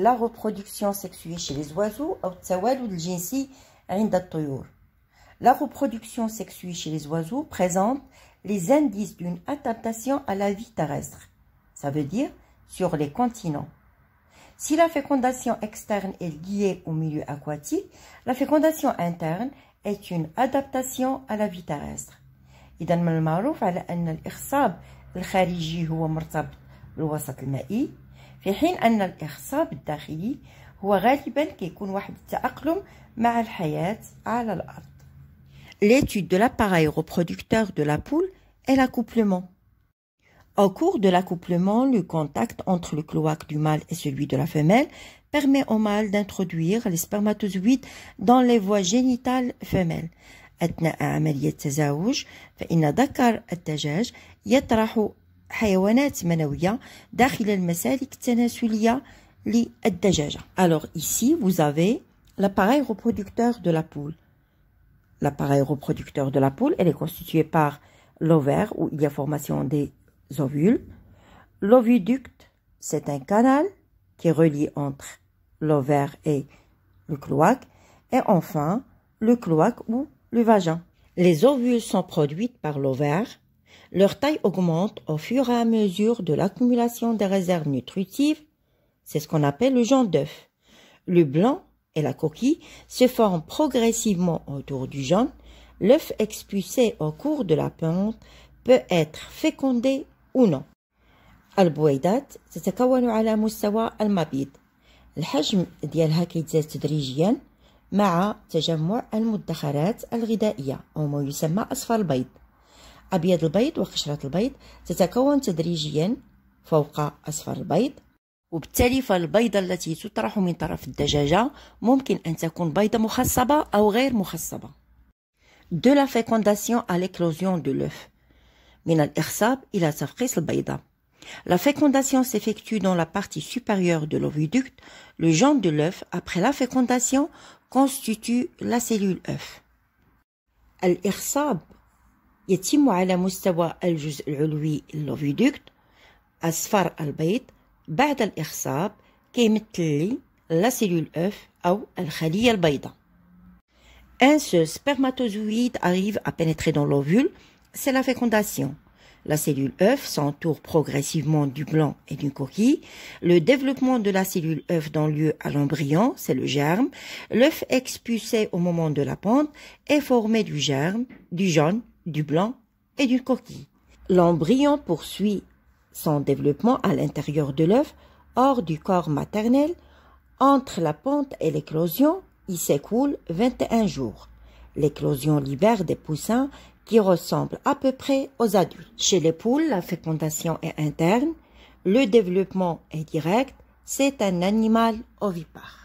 La reproduction sexuée chez les oiseaux La reproduction sexuée chez les oiseaux présente les indices d'une adaptation à la vie terrestre, ça veut dire sur les continents. Si la fécondation externe est liée au milieu aquatique, la fécondation interne est une adaptation à la vie terrestre. L'étude de l'appareil reproducteur de la poule est l'accouplement. Au cours de l'accouplement, le contact entre le cloaque du mâle et celui de la femelle permet au mâle d'introduire les spermatozoïdes dans les voies génitales femelles. Alors ici, vous avez l'appareil reproducteur de la poule. L'appareil reproducteur de la poule, elle est constituée par l'ovaire où il y a formation des ovules. L'oviducte, c'est un canal qui est relié entre l'ovaire et le cloaque. Et enfin, le cloaque ou le vagin. Les ovules sont produites par l'ovaire leur taille augmente au fur et à mesure de l'accumulation des réserves nutritives. C'est ce qu'on appelle le jaune d'œuf. Le blanc et la coquille se forment progressivement autour du jaune. L'œuf expulsé au cours de la ponte peut être fécondé ou non. تتكون على مستوى المبيض الحجم ديالها كيتزاد تدريجيا مع تجمع المدخرات الغذائية يسمى البيض أبيض البيض وقشرة البيض تتكون تدريجيا فوق أصفر البيض وبالتالي فالبيضة التي تطرح من طرف الدجاجة ممكن أن تكون بيضة مخصبة أو غير مخصبة de la fécondation à l'éclosion de l'œuf من الإخصاب إلى تفقيس البيضة La fécondation s'effectue dans la partie supérieure de l'oviducte. Le genre de l'œuf, après la fécondation, constitue la cellule œuf. الإخصاب يتم على مستوى الجزء العلوي اللوفيدوكت أصفر البيض بعد الإخصاب كيمثل لي أوف أو الخلية البيضاء Un seul spermatozoïde arrive à pénétrer dans l'ovule, c'est la fécondation. La cellule œuf s'entoure progressivement du blanc et d'une coquille. Le développement de la cellule œuf dans lieu à l'embryon, c'est le germe. L'œuf expulsé au moment de la pente est formé du germe, du jaune du blanc et du coquille. L'embryon poursuit son développement à l'intérieur de l'œuf, hors du corps maternel. Entre la pente et l'éclosion, il s'écoule 21 jours. L'éclosion libère des poussins qui ressemblent à peu près aux adultes. Chez les poules, la fécondation est interne, le développement est direct, c'est un animal ovipare.